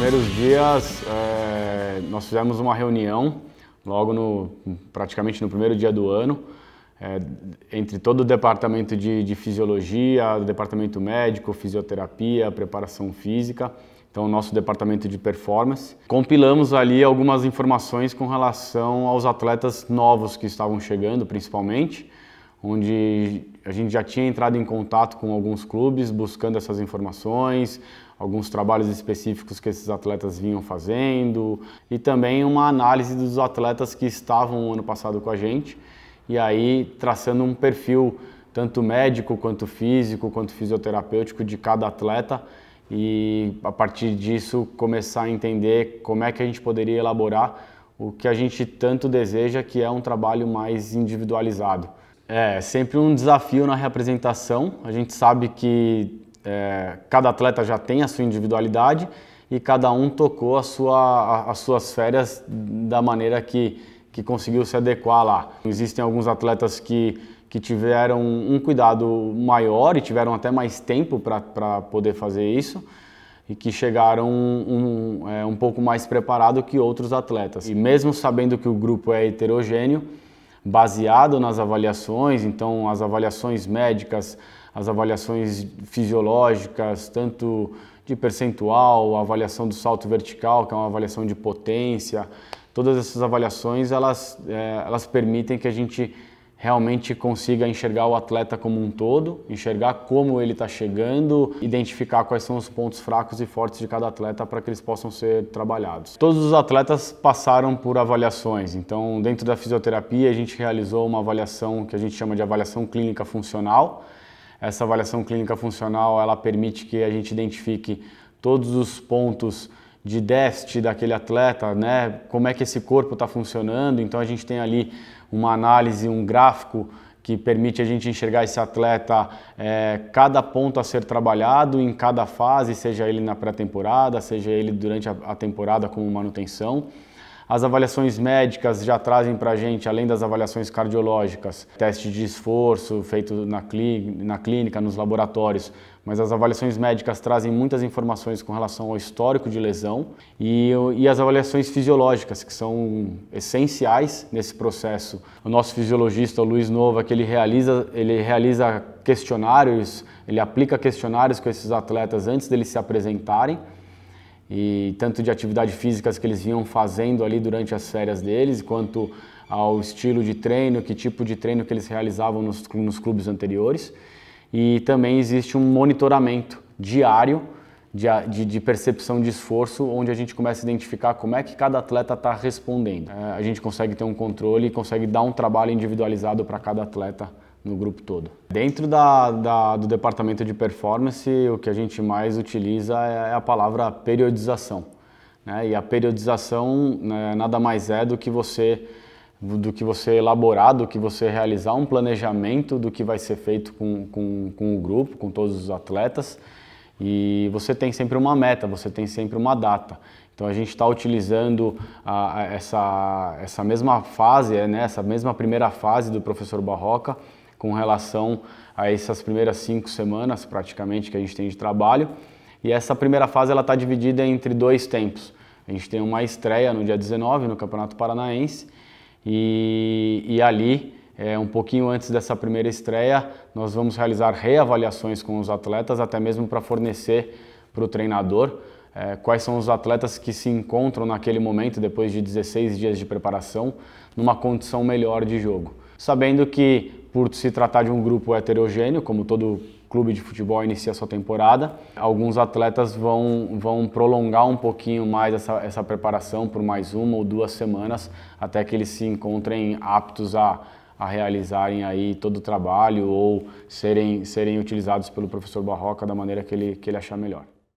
primeiros dias é, nós fizemos uma reunião logo no praticamente no primeiro dia do ano é, entre todo o departamento de, de fisiologia, departamento médico, fisioterapia, preparação física, então o nosso departamento de performance. Compilamos ali algumas informações com relação aos atletas novos que estavam chegando, principalmente, onde a gente já tinha entrado em contato com alguns clubes buscando essas informações, alguns trabalhos específicos que esses atletas vinham fazendo e também uma análise dos atletas que estavam ano passado com a gente e aí traçando um perfil tanto médico quanto físico quanto fisioterapêutico de cada atleta e a partir disso começar a entender como é que a gente poderia elaborar o que a gente tanto deseja, que é um trabalho mais individualizado. É sempre um desafio na representação. A gente sabe que é, cada atleta já tem a sua individualidade e cada um tocou a sua, a, as suas férias da maneira que, que conseguiu se adequar lá. Existem alguns atletas que, que tiveram um cuidado maior e tiveram até mais tempo para poder fazer isso e que chegaram um, um, é, um pouco mais preparado que outros atletas. E mesmo sabendo que o grupo é heterogêneo, baseado nas avaliações, então as avaliações médicas, as avaliações fisiológicas, tanto de percentual, a avaliação do salto vertical, que é uma avaliação de potência. Todas essas avaliações elas, é, elas permitem que a gente realmente consiga enxergar o atleta como um todo, enxergar como ele está chegando, identificar quais são os pontos fracos e fortes de cada atleta para que eles possam ser trabalhados. Todos os atletas passaram por avaliações, então dentro da fisioterapia a gente realizou uma avaliação que a gente chama de avaliação clínica funcional, essa avaliação clínica funcional ela permite que a gente identifique todos os pontos de déficit daquele atleta, né? Como é que esse corpo está funcionando? Então a gente tem ali uma análise, um gráfico que permite a gente enxergar esse atleta, é, cada ponto a ser trabalhado em cada fase, seja ele na pré-temporada, seja ele durante a, a temporada como manutenção. As avaliações médicas já trazem para a gente, além das avaliações cardiológicas, teste de esforço feito na, clínica, na clínica, nos laboratórios, mas as avaliações médicas trazem muitas informações com relação ao histórico de lesão e, e as avaliações fisiológicas, que são essenciais nesse processo. O nosso fisiologista, o Luiz Nova, que ele realiza, ele realiza questionários, ele aplica questionários com esses atletas antes deles se apresentarem e tanto de atividades físicas que eles vinham fazendo ali durante as férias deles, quanto ao estilo de treino, que tipo de treino que eles realizavam nos, nos clubes anteriores. E também existe um monitoramento diário de, de, de, percepção de esforço, onde a gente começa a identificar como é que cada atleta está respondendo. É, a gente consegue ter um controle e consegue dar um trabalho individualizado para cada atleta no grupo todo. Dentro da, da, do departamento de performance, o que a gente mais utiliza é, é a palavra periodização. Né? E a periodização né, nada mais é do que você do que você elaborar, do que você realizar um planejamento do que vai ser feito com, com, com o grupo, com todos os atletas. E você tem sempre uma meta, você tem sempre uma data. Então a gente está utilizando a, a, essa, essa mesma fase, é, né, essa mesma primeira fase do professor Barroca com relação a essas primeiras cinco semanas praticamente que a gente tem de trabalho. E essa primeira fase ela está dividida entre dois tempos. A gente tem uma estreia no dia 19 no Campeonato Paranaense e, e ali, é, um pouquinho antes dessa primeira estreia, nós vamos realizar reavaliações com os atletas, até mesmo para fornecer para o treinador é, quais são os atletas que se encontram naquele momento, depois de 16 dias de preparação, numa condição melhor de jogo. Sabendo que por se tratar de um grupo heterogêneo, como todo clube de futebol inicia sua temporada, alguns atletas vão, vão prolongar um pouquinho mais essa, essa preparação por mais uma ou duas semanas, até que eles se encontrem aptos a, a realizarem aí todo o trabalho ou serem, serem utilizados pelo professor Barroca da maneira que ele, que ele achar melhor.